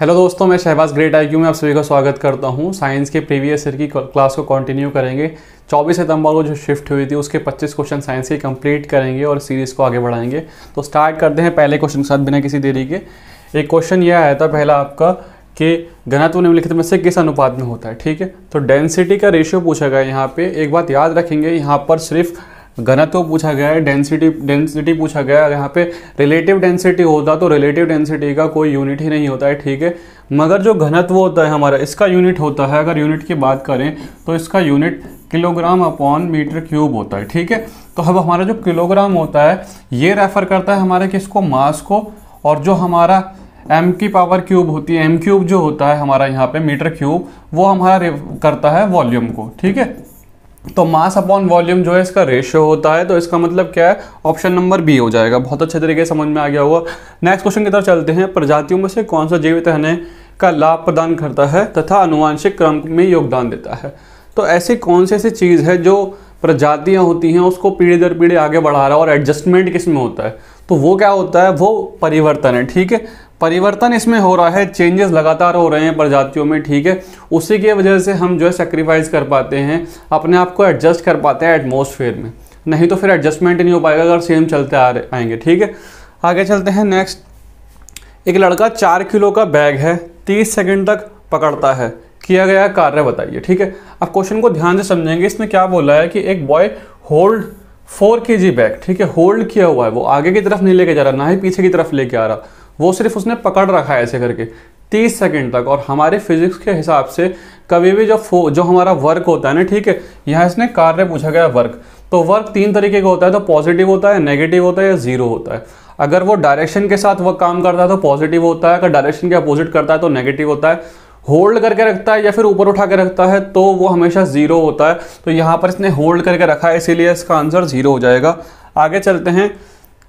hello दोस्तों मैं Shahbaz great I में आप सभी का स्वागत करता हूं साइंस के प्रीवियस ईयर की क्लास को कंटिन्यू करेंगे 24 सितंबर को जो शिफ्ट हुई थी उसके 25 क्वेश्चन साइंस के कंप्लीट करेंगे और सीरीज़ को आगे बढ़ाएंगे तो स्टार्ट करते हैं पहले क्वेश्चन के साथ बिना किसी देरी के एक क्वेश्चन यह आया था पहला आपका कि घनत्व निम्नलिखित में से किस अनुपात में होता है ठीक है तो डेंसिटी का रेशियो पूछा गया यहाँ पर एक बात याद रखेंगे यहाँ पर सिर्फ घनत्व पूछा गया है डेंसिटी डेंसिटी पूछा गया है यहाँ पे रिलेटिव डेंसिटी होता तो रिलेटिव डेंसिटी का कोई यूनिट ही नहीं होता है ठीक है मगर जो घनत्व होता है हमारा इसका यूनिट होता है अगर यूनिट की बात करें तो इसका unit kilogram upon metre cube होता है ठीक है तो अब हमारा जो किलोग्राम होता है ये रेफर करता है हमारे किसको मास को और जो हमारा एम की पावर क्यूब होती है एम क्यूब जो होता है हमारा यहाँ पे मीटर क्यूब वो हमारा करता है वॉल्यूम को ठीक है तो मास अपॉन वॉल्यूम जो है इसका रेशियो होता है तो इसका मतलब क्या है ऑप्शन नंबर बी हो जाएगा बहुत अच्छे तरीके से समझ में आ गया होगा नेक्स्ट क्वेश्चन की तरफ चलते हैं प्रजातियों में से कौन सा जीवित रहने का लाभ प्रदान करता है तथा अनुवांशिक क्रम में योगदान देता है तो ऐसी कौन सी ऐसी चीज़ है जो प्रजातियाँ होती हैं उसको पीढ़ी दर पीढ़ी आगे बढ़ा रहा है और एडजस्टमेंट किस में होता है तो वो क्या होता है वो परिवर्तन है ठीक है परिवर्तन इसमें हो रहा है चेंजेस लगातार हो रहे हैं प्रजातियों में ठीक है उसी की वजह से हम जो है सेक्रीफाइस कर पाते हैं अपने आप को एडजस्ट कर पाते हैं एटमोसफेयर में नहीं तो फिर एडजस्टमेंट नहीं हो पाएगा अगर सेम चलते आ आएंगे ठीक है आगे चलते हैं नेक्स्ट एक लड़का चार किलो का बैग है तीस सेकेंड तक पकड़ता है किया गया कार्य बताइए ठीक है अब क्वेश्चन को ध्यान से समझेंगे इसमें क्या बोला है कि एक बॉय होल्ड फोर के जी बैग ठीक है होल्ड किया हुआ है वो आगे की तरफ नहीं लेके जा रहा ना ही पीछे की तरफ लेके आ रहा वो सिर्फ उसने पकड़ रखा है ऐसे करके तीस सेकेंड तक और हमारे फिजिक्स के हिसाब से कभी भी जो जो हमारा वर्क होता है ना ठीक है यहाँ इसने कार्य पूछा गया वर्क तो वर्क तीन तरीके का होता है तो पॉजिटिव होता है नेगेटिव होता है या जीरो होता है अगर वो डायरेक्शन के साथ वर्क काम करता है तो पॉजिटिव होता है अगर डायरेक्शन के अपोजिट करता है तो नेगेटिव होता है होल्ड करके रखता है या फिर ऊपर उठा के रखता है तो वो हमेशा जीरो होता है तो यहाँ पर इसने होल्ड करके रखा है इसीलिए इसका आंसर जीरो हो जाएगा आगे चलते हैं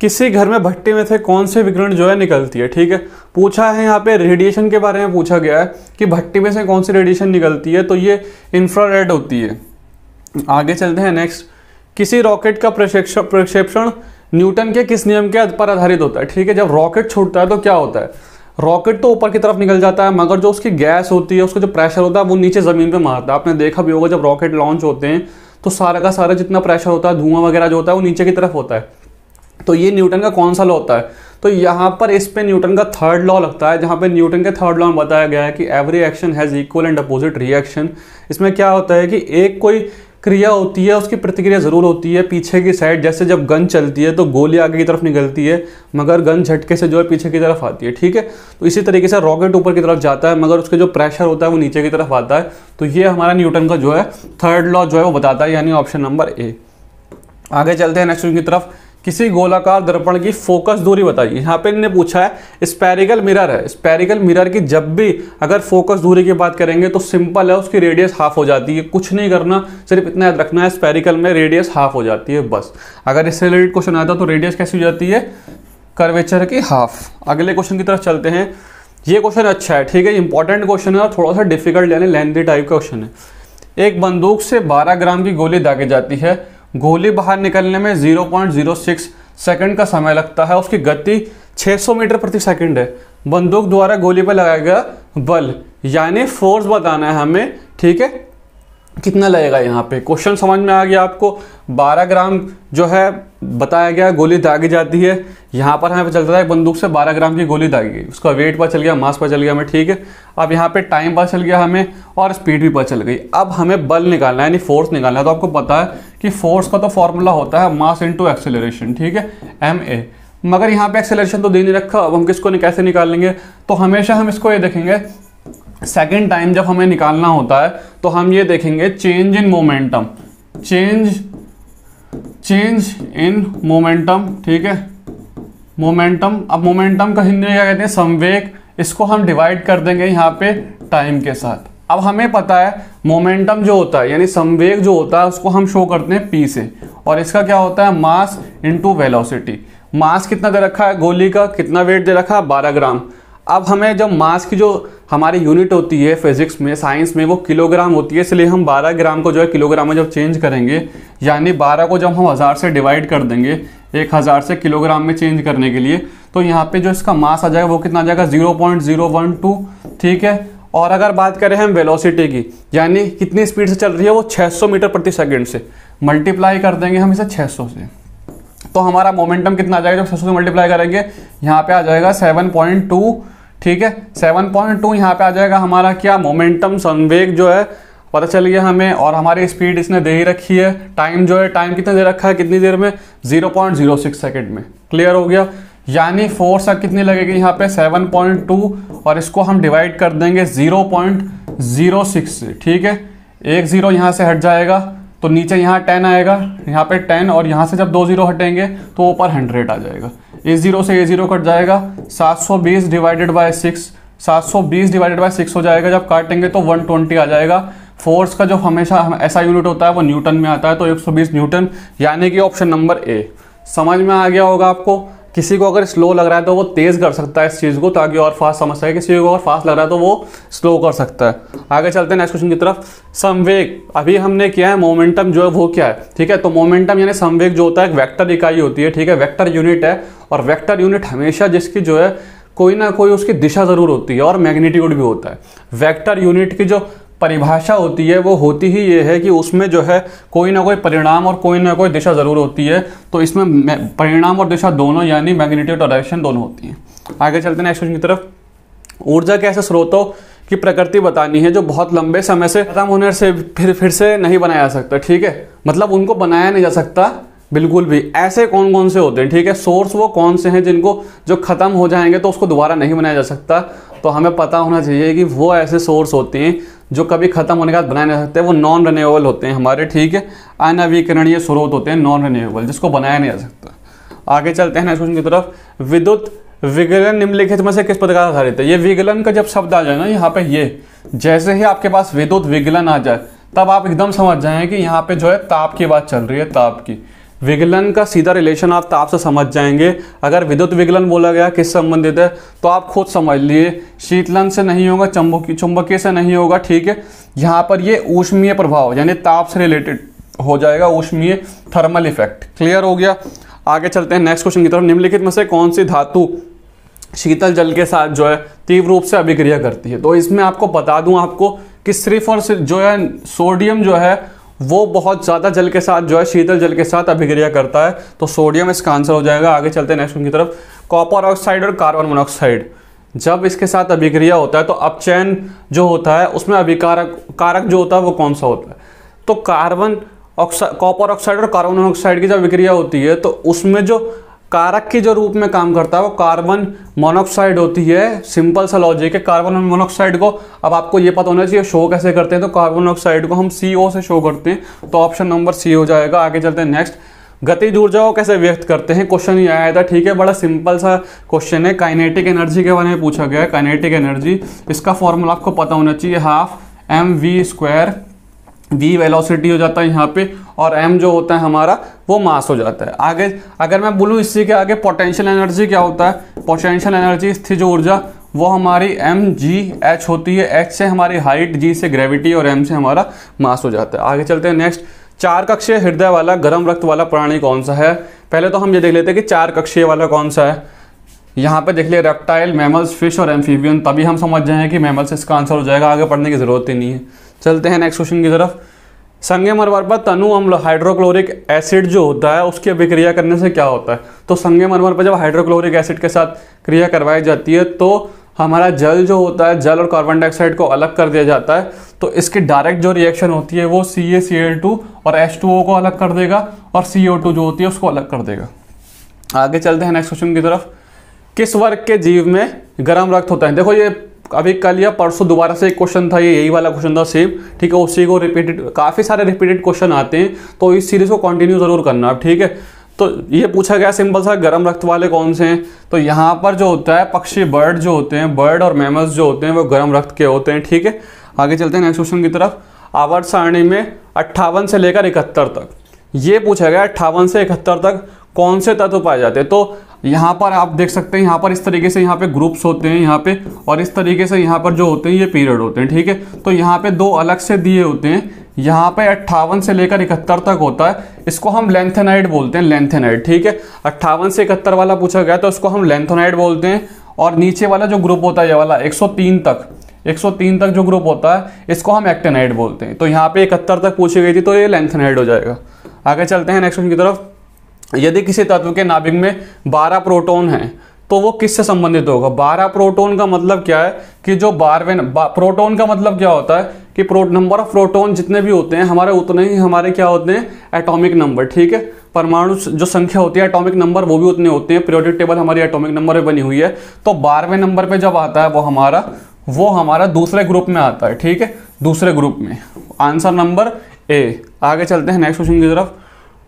किसी घर में भट्टे में से कौन से विकिरण जो है निकलती है ठीक है पूछा है यहाँ पे रेडिएशन के बारे में पूछा गया है कि भट्टे में से कौन सी रेडिएशन निकलती है तो ये इंफ्रारेड होती है आगे चलते हैं नेक्स्ट किसी रॉकेट का प्रक्षेपण न्यूटन के किस नियम के पर आधारित होता है ठीक है जब रॉकेट छूटता है तो क्या होता है रॉकेट तो ऊपर की तरफ निकल जाता है मगर जो उसकी गैस होती है उसका जो प्रेशर होता है वो नीचे ज़मीन पे मारता है आपने देखा भी होगा जब रॉकेट लॉन्च होते हैं तो सारा का सारा जितना प्रेशर होता है धुआं वगैरह जो होता है वो नीचे की तरफ होता है तो ये न्यूटन का कौन सा लॉ होता है तो यहाँ पर इस पे न्यूटन का थर्ड लॉ लगता है जहाँ पे न्यूटन के थर्ड लॉ में बताया गया है कि every action has equal and opposite reaction इसमें क्या होता है कि एक कोई क्रिया होती है उसकी प्रतिक्रिया ज़रूर होती है पीछे की साइड जैसे जब गन चलती है तो गोली आगे की तरफ निकलती है मगर गन झटके से जो है पीछे की तरफ आती है ठीक है तो इसी तरीके से रॉकेट ऊपर की तरफ जाता है मगर उसके जो प्रेशर होता है वो नीचे की तरफ आता है तो ये हमारा न्यूटन का जो है थर्ड लॉ जो है वो बताता है यानी ऑप्शन नंबर ए आगे चलते हैं नेक्स्ट की तरफ किसी गोलाकार दर्पण की फोकस दूरी बताइए यहाँ पे इन्हें पूछा है स्पेरिकल मिरर है स्पेरिकल मिरर की जब भी अगर फोकस दूरी की बात करेंगे तो सिंपल है उसकी रेडियस हाफ हो जाती है कुछ नहीं करना सिर्फ इतना याद रखना है स्पेरिकल में रेडियस हाफ हो जाती है बस अगर इससे रिलेटेड क्वेश्चन आता तो रेडियस कैसी हो जाती है कर्वेचर की हाफ अगले क्वेश्चन की तरफ चलते हैं ये क्वेश्चन अच्छा है ठीक है इंपॉर्टेंट क्वेश्चन है और थोड़ा सा डिफिकल्ट यानी लेंथी टाइप का क्वेश्चन है एक बंदूक से 12 ग्राम की गोली दागी जाती है गोली बाहर निकलने में 0.06 सेकंड का समय लगता है उसकी गति 600 मीटर प्रति सेकंड है बंदूक द्वारा गोली पर लगाया गया बल यानी फोर्स बताना है हमें ठीक है कितना लगेगा यहाँ पे क्वेश्चन समझ में आ गया आपको 12 ग्राम जो है बताया गया गोली दागी जाती है यहाँ पर हमें चलता है बंदूक से 12 ग्राम की गोली दागी गई उसका वेट पर चल गया मास पर चल गया हमें ठीक है अब यहाँ पे टाइम पर चल गया हमें और स्पीड भी पर चल गई अब हमें बल निकालना है यानी फोर्स निकालना है तो आपको पता है कि फोर्स का तो फॉर्मूला होता है मास इंटू एक्सेलरेशन ठीक है एम ए मगर यहाँ पे एक्सेलरेशन तो दे नहीं रखा अब हम किसको कैसे निकाल लेंगे तो हमेशा हम इसको ये देखेंगे सेकेंड टाइम जब हमें निकालना होता है तो हम ये देखेंगे change in momentum change change in momentum ठीक है मोमेंटम अब मोमेंटम का हिंदी में क्या कहते हैं संवेग इसको हम डिवाइड कर देंगे यहाँ पे टाइम के साथ अब हमें पता है मोमेंटम जो होता है यानी संवेग जो होता है उसको हम शो करते हैं पी से और इसका क्या होता है मास इंटू वेलोसिटी मास कितना दे रखा है गोली का कितना वेट दे रखा है बारह ग्राम अब हमें जब मास की जो हमारी यूनिट होती है फिजिक्स में साइंस में वो किलोग्राम होती है इसलिए हम 12 ग्राम को जो है किलोग्राम में जब चेंज करेंगे यानी 12 को जब हम हज़ार से डिवाइड कर देंगे एक हज़ार से किलोग्राम में चेंज करने के लिए तो यहाँ पे जो इसका मास आ जाएगा वो कितना आ जाएगा टू ठीक है और अगर बात करें हम वेलोसिटी की यानी कितनी स्पीड से चल रही है वो 600 मीटर प्रति सेकंड से मल्टीप्लाई कर देंगे हम इसे 600 से तो हमारा मोमेंटम कितना आ जाएगा जब 600 से मल्टीप्लाई करेंगे यहाँ पे आ जाएगा 7.2 ठीक है 7.2 पॉइंट यहाँ पर आ जाएगा हमारा क्या मोमेंटम संवेग जो है पता चल गया हमें और हमारी स्पीड इसने दे ही रखी है टाइम जो है टाइम कितना दे रखा है कितनी देर में जीरो पॉइंट में क्लियर हो गया यानी फोर्स कितनी लगेगी यहाँ पे 7.2 और इसको हम डिवाइड कर देंगे 0.06 से ठीक है एक ज़ीरो यहाँ से हट जाएगा तो नीचे यहाँ 10 आएगा यहाँ पे 10 और यहाँ से जब दो ज़ीरो हटेंगे तो ऊपर 100 आ जाएगा इस ज़ीरो से ये ज़ीरो कट जाएगा 720 डिवाइडेड बाय 6 720 डिवाइडेड बाय 6 हो जाएगा जब काटेंगे तो 120 आ जाएगा फोर्स का जो हमेशा ऐसा यूनिट होता है वो न्यूटन में आता है तो बीस न्यूटन यानी कि ऑप्शन नंबर ए समझ में आ गया होगा आपको किसी को अगर स्लो लग रहा है तो वो तेज़ कर सकता है इस चीज़ को ताकि और फास्ट समझ सके किसी को अगर फास्ट लग रहा है तो वो स्लो कर सकता है आगे चलते हैं नेक्स्ट क्वेश्चन की तरफ संवेग अभी हमने किया है मोमेंटम जो है वो क्या है ठीक है तो मोमेंटम यानी संवेग जो होता है एक वैक्टर इकाई होती है ठीक है वैक्टर यूनिट है और वैक्टर यूनिट हमेशा जिसकी जो है कोई ना कोई उसकी दिशा ज़रूर होती है और मैग्नीट्यूड भी होता है वैक्टर यूनिट की जो परिभाषा होती है वो होती ही ये है कि उसमें जो है कोई ना कोई परिणाम और कोई ना कोई दिशा ज़रूर होती है तो इसमें परिणाम और दिशा दोनों यानी मैग्नेटिक डायरेक्शन दोनों होती हैं आगे चलते हैं नेक्स्ट क्वेश्चन की तरफ ऊर्जा के ऐसे स्रोतों की प्रकृति बतानी है जो बहुत लंबे समय से खत्म होने से फिर फिर से नहीं बनाया जा सकता ठीक है मतलब उनको बनाया नहीं जा सकता बिल्कुल भी ऐसे कौन कौन से होते हैं ठीक है सोर्स वो कौन से हैं जिनको जो ख़त्म हो जाएंगे तो उसको दोबारा नहीं बनाया जा सकता तो हमें पता होना चाहिए कि वो ऐसे सोर्स होते हैं जो कभी ख़त्म होने के बाद बनाए नहीं सकते वो नॉन रिन्यूएबल होते हैं हमारे ठीक है अनवीकरणीय स्रोत होते हैं नॉन रिन्यूएबल जिसको बनाया नहीं जा सकता आगे चलते हैं नेक्स्ट क्वेश्चन की तरफ विद्युत विगलन निम्नलिखित में से किस प्रकार आधारित है ये विगलन का जब शब्द आ जाए ना यहाँ पे ये जैसे ही आपके पास विद्युत विगलन आ जाए तब आप एकदम समझ जाए कि यहाँ पे जो है ताप की बात चल रही है ताप की विगलन का सीधा रिलेशन आप ताप तो से समझ जाएंगे अगर विद्युत विगलन बोला गया किस संबंधित है तो आप खुद समझ लिए शीतलन से नहीं होगा चुंबकीय चुंबकीय से नहीं होगा ठीक है यहाँ पर ये ऊष्मीय प्रभाव यानी ताप से रिलेटेड हो जाएगा ऊष्मीय थर्मल इफेक्ट क्लियर हो गया आगे चलते हैं नेक्स्ट क्वेश्चन की तरफ निम्नलिखित में से कौन सी धातु शीतल जल के साथ जो है तीव्र रूप से अभिक्रिया करती है तो इसमें आपको बता दूं आपको कि सिर्फ और सिर्फ जो है सोडियम जो है वो बहुत ज़्यादा जल के साथ जो है शीतल जल के साथ अभिक्रिया करता है तो सोडियम इसका आंसर हो जाएगा आगे चलते हैं नेक्स्ट उनकी तरफ कॉपर ऑक्साइड और कार्बन मोनऑक्साइड जब इसके साथ अभिक्रिया होता है तो अपचयन जो होता है उसमें अभिकारक कारक जो होता है वो कौन सा होता है तो कार्बन ऑक्साइड कॉपर ऑक्साइड और कार्बन मोनऑक्साइड की जब अभिक्रिया होती है तो उसमें जो कारक के जो रूप में काम करता है वो कार्बन मोनोक्साइड होती है सिंपल सा लॉजिक है कार्बन मोनोक्साइड को अब आपको ये पता होना चाहिए शो कैसे करते हैं तो कार्बन मोनोक्साइड को हम सी से शो करते हैं तो ऑप्शन नंबर सी हो जाएगा आगे चलते हैं नेक्स्ट गति ऊर्जा को कैसे व्यक्त करते हैं क्वेश्चन ये आया था ठीक है बड़ा सिंपल सा क्वेश्चन है काइनेटिक एनर्जी के बारे में पूछा गया है काइनेटिक एनर्जी इसका फॉर्मूला आपको पता होना चाहिए half M V square V velocity हो जाता है यहाँ पे और एम जो होता है हमारा वो मास हो जाता है आगे अगर मैं बोलूँ इससे के आगे पोटेंशियल एनर्जी क्या होता है पोटेंशियल एनर्जी स्थिर ऊर्जा वो हमारी एम जी एच होती है एच से हमारी हाइट जी से ग्रेविटी और एम से हमारा मास हो जाता है आगे चलते हैं नेक्स्ट चार कक्षीय हृदय वाला गर्म रक्त वाला प्राणी कौन सा है पहले तो हम ये देख लेते हैं कि चार कक्षीय वाला कौन सा है यहाँ पे देख लिया रेप्टाइल मैमल्स फिश और एम्फीबियन तभी हम समझ जाए कि मैमल्स इसका आंसर हो जाएगा आगे पढ़ने की जरूरत ही नहीं है चलते हैं नेक्स्ट क्वेश्चन की तरफ संगम पर तनु अम्ल हाइड्रोक्लोरिक एसिड जो होता है उसकी अभिक्रिया करने से क्या होता है तो संगम पर जब हाइड्रोक्लोरिक एसिड के साथ क्रिया करवाई जाती है तो हमारा जल जो होता है जल और कार्बन डाइऑक्साइड को अलग कर दिया जाता है तो इसकी डायरेक्ट जो रिएक्शन होती है वो C A C L two और एच टू ओ को अलग कर देगा और सी ओ टू जो होती है उसको अलग कर देगा आगे चलते हैं नेक्स्ट क्वेश्चन की तरफ किस वर्ग के जीव में गर्म रक्त होता है देखो ये अभी कल या परसों दोबारा से एक क्वेश्चन था ये यही वाला क्वेश्चन था सेम ठीक है उसी को रिपीटेड काफ़ी सारे रिपीटेड क्वेश्चन आते हैं तो इस सीरीज़ को कंटिन्यू ज़रूर करना आप ठीक है तो ये पूछा गया सिंपल सा गर्म रक्त वाले कौन से हैं तो यहाँ पर जो होता है पक्षी बर्ड जो होते हैं बर्ड और मैमल्स जो होते हैं वो गर्म रक्त के होते हैं ठीक है आगे चलते हैं नेक्स्ट क्वेश्चन की तरफ आवर्त सारणी में अट्ठावन से लेकर इकहत्तर तक ये पूछा गया अट्ठावन से इकहत्तर तक कौन से तत्व पाए जाते हैं तो यहाँ पर आप देख सकते हैं यहाँ पर इस तरीके से यहाँ पे ग्रुप्स होते हैं यहाँ पे और इस तरीके से यहाँ पर जो होते हैं ये पीरियड होते हैं ठीक है तो यहाँ पे दो अलग से दिए होते हैं यहाँ पे अट्ठावन से लेकर इकहत्तर तक होता है इसको हम लेंथेनाइड बोलते हैं लेंथेनाइड ठीक है अट्ठावन से इकहत्तर वाला पूछा गया तो इसको हम लेंथेनाइड बोलते हैं और नीचे वाला जो ग्रुप होता है ये वाला एक तक 103 तक जो ग्रुप होता है इसको हम एक्टेनाइड बोलते हैं तो यहाँ पे इकहत्तर तक पूछी गई थी तो ये लेंथेनाइड हो जाएगा आगे चलते हैं नेक्स्ट क्वेश्चन की तरफ यदि किसी तत्व के नाभिक में 12 प्रोटॉन हैं तो वो किससे संबंधित होगा 12 प्रोटॉन का मतलब क्या है कि जो बारहवें बा, प्रोटॉन का मतलब क्या होता है कि प्रो नंबर ऑफ प्रोटॉन जितने भी होते हैं हमारे उतने ही हमारे क्या होते हैं एटॉमिक नंबर ठीक है परमाणु जो संख्या होती है एटॉमिक नंबर वो भी उतने होते हैं प्रियोडिक टेबल हमारी एटॉमिक नंबर में बनी हुई है तो बारहवें नंबर पर जब आता है वो हमारा वो हमारा दूसरे ग्रुप में आता है ठीक है दूसरे ग्रुप में आंसर नंबर ए आगे चलते हैं नेक्स्ट क्वेश्चन की तरफ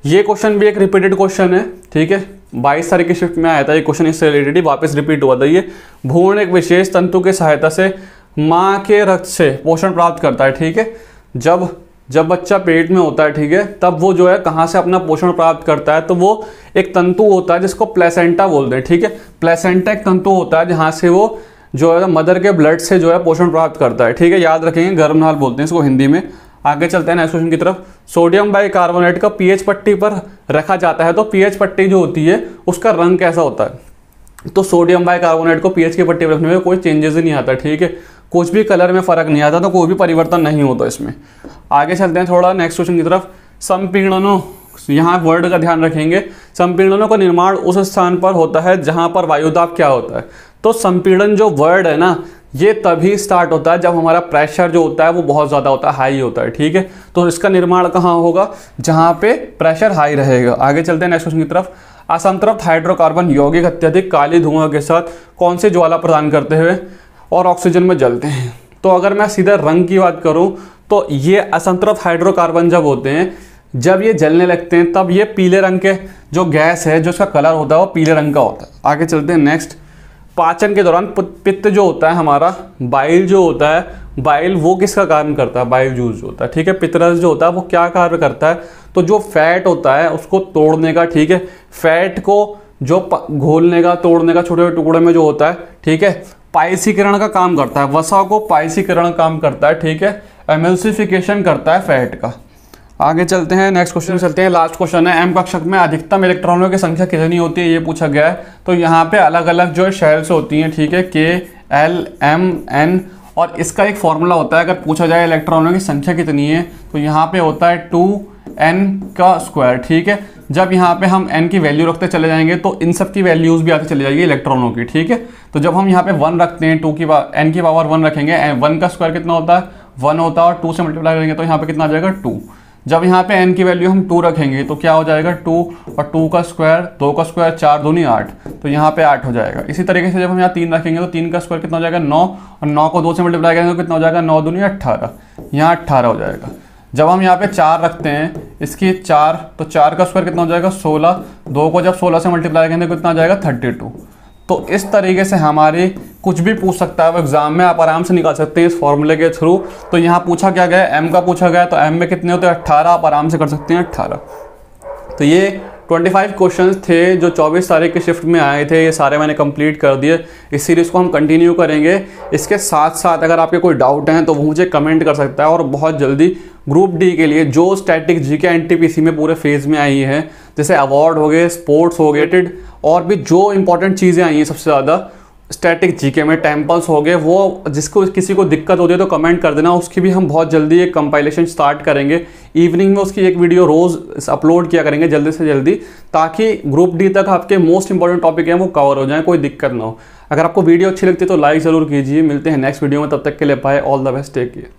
ये क्वेश्चन भी एक रिपीटेड क्वेश्चन है ठीक है बाईस तारीख की शिफ्ट में आया था ये क्वेश्चन इससे रिलेटेड वापस रिपीट हुआ था ये भूण एक विशेष तंतु की सहायता से माँ के रक्त से पोषण प्राप्त करता है ठीक है जब जब बच्चा पेट में होता है ठीक है तब वो जो है कहाँ से अपना पोषण प्राप्त करता है तो वो एक तंतु होता है जिसको प्लेसेंटा बोलते हैं ठीक है प्लेसेंटा एक तंतु होता है जहाँ से वो जो है मदर के ब्लड से जो है पोषण प्राप्त करता है ठीक है याद रखेंगे गर्भनाल बोलते हैं इसको हिंदी में आगे चलते हैं नेक्स्ट क्वेश्चन की तरफ सोडियम बाइकार्बोनेट का पीएच पट्टी पर रखा जाता है तो पीएच पट्टी जो होती है उसका रंग कैसा होता है तो सोडियम बाइकार्बोनेट को पीएच की पट्टी पर रखने में कोई चेंजेस ही नहीं आता ठीक है कुछ भी कलर में फर्क नहीं आता तो कोई भी परिवर्तन नहीं होता इसमें आगे चलते हैं थोड़ा नेक्स्ट क्वेश्चन की तरफ संपीड़नों तो यहाँ वर्ड का ध्यान रखेंगे संपीड़नों का निर्माण उस स्थान पर होता है जहाँ पर वायुदाब क्या होता है तो संपीड़न जो वर्ड है ना ये तभी स्टार्ट होता है जब हमारा प्रेशर जो होता है वो बहुत ज़्यादा होता है हाई होता है ठीक है तो इसका निर्माण कहाँ होगा जहाँ पे प्रेशर हाई रहेगा आगे चलते हैं नेक्स्ट क्वेश्चन की तरफ असंतृप्त हाइड्रोकार्बन यौगिक अत्यधिक काली धुआं के साथ कौन से ज्वाला प्रदान करते हुए और ऑक्सीजन में जलते हैं तो अगर मैं सीधे रंग की बात करूँ तो ये असंतृप्त हाइड्रोकार्बन जब होते हैं जब ये जलने लगते हैं तब ये पीले रंग के जो गैस है जो उसका कलर होता है वो पीले रंग का होता है आगे चलते हैं नेक्स्ट पाचन के दौरान पित्त जो होता है हमारा बाइल जो होता है बाइल वो किसका काम करता है बाइल जूस जो होता है ठीक है पितरस जो होता है वो क्या कार्य करता है तो जो फैट होता है उसको तोड़ने का ठीक है फैट को जो घोलने का तोड़ने का छोटे छोटे टुकड़े में जो होता है ठीक है पाइसीकरण का काम करता है वसा को पाइसीकरण काम करता है ठीक है एमल्सिफिकेशन करता है फैट का आगे चलते हैं नेक्स्ट क्वेश्चन चलते हैं लास्ट क्वेश्चन है एम कक्षक में अधिकतम इलेक्ट्रॉनों की संख्या कितनी होती है ये पूछा गया है तो यहाँ पे अलग अलग जो शेल्स होती हैं ठीक है के एल एम एन और इसका एक फॉर्मूला होता है अगर पूछा जाए इलेक्ट्रॉनों की संख्या कितनी है तो यहाँ पे होता है टू एन का स्क्वायर ठीक है जब यहाँ पे हम एन की वैल्यू रखते चले जाएंगे तो इन सब की वैल्यूज़ भी आती चली जाएगी इलेक्ट्रॉनों की ठीक है तो जब हम यहाँ पे वन रखते हैं टू की एन की पावर वन रखेंगे वन का स्क्वायर कितना होता है वन होता है और टू से मल्टीप्लाई करेंगे तो यहाँ पे कितना आ जाएगा टू जब यहाँ पे एन की वैल्यू हम टू रखेंगे तो क्या हो जाएगा टू और टू का स्क्वायर दो का स्क्वायर चार नहीं आठ तो यहाँ पे आठ हो जाएगा इसी तरीके से जब हम यहाँ तीन रखेंगे तो तीन का स्क्वायर कितना हो जाएगा नौ और नौ को दो से मल्टीप्लाई करेंगे तो कितना हो जाएगा नौ नहीं अट्ठारह यहाँ अट्ठारह हो जाएगा जब हम यहाँ पे चार रखते हैं इसकी चार तो चार का स्क्वायर कितना हो जाएगा सोलह दो को जब सोलह से मल्टीप्लाई करेंगे तो कितना हो जाएगा थर्टी टू तो इस तरीके से हमारे कुछ भी पूछ सकता है वो एग्जाम में आप आराम से निकाल सकते हैं इस फॉर्मूले के थ्रू तो यहाँ पूछा क्या गया एम का पूछा गया तो एम में कितने होते हैं अट्ठारह आप आराम से कर सकते हैं अट्ठारह तो ये 25 क्वेश्चंस थे जो 24 तारीख के शिफ्ट में आए थे ये सारे मैंने कंप्लीट कर दिए इस सीरीज़ को हम कंटिन्यू करेंगे इसके साथ साथ अगर आपके कोई डाउट हैं तो वो मुझे कमेंट कर सकता है और बहुत जल्दी ग्रुप डी के लिए जो स्टैटिक जी के एन में पूरे फेज़ में आई हैं जैसे अवार्ड हो गए स्पोर्ट्स हो गए और भी जो इंपॉर्टेंट चीज़ें आई हैं सबसे ज़्यादा स्टैटिक जीके में टाइम पास हो गए वो जिसको किसी को दिक्कत होती है तो कमेंट कर देना उसकी भी हम बहुत जल्दी एक कंपाइलेशन स्टार्ट करेंगे इवनिंग में उसकी एक वीडियो रोज़ अपलोड किया करेंगे जल्दी से जल्दी ताकि ग्रुप डी तक आपके मोस्ट इंपॉर्टेंट टॉपिक हैं वो कवर हो जाए कोई दिक्कत ना हो अगर आपको वीडियो अच्छी लगती है तो लाइक ज़रूर कीजिए मिलते हैं नेक्स्ट वीडियो में तब तक के लिए bye all the best take care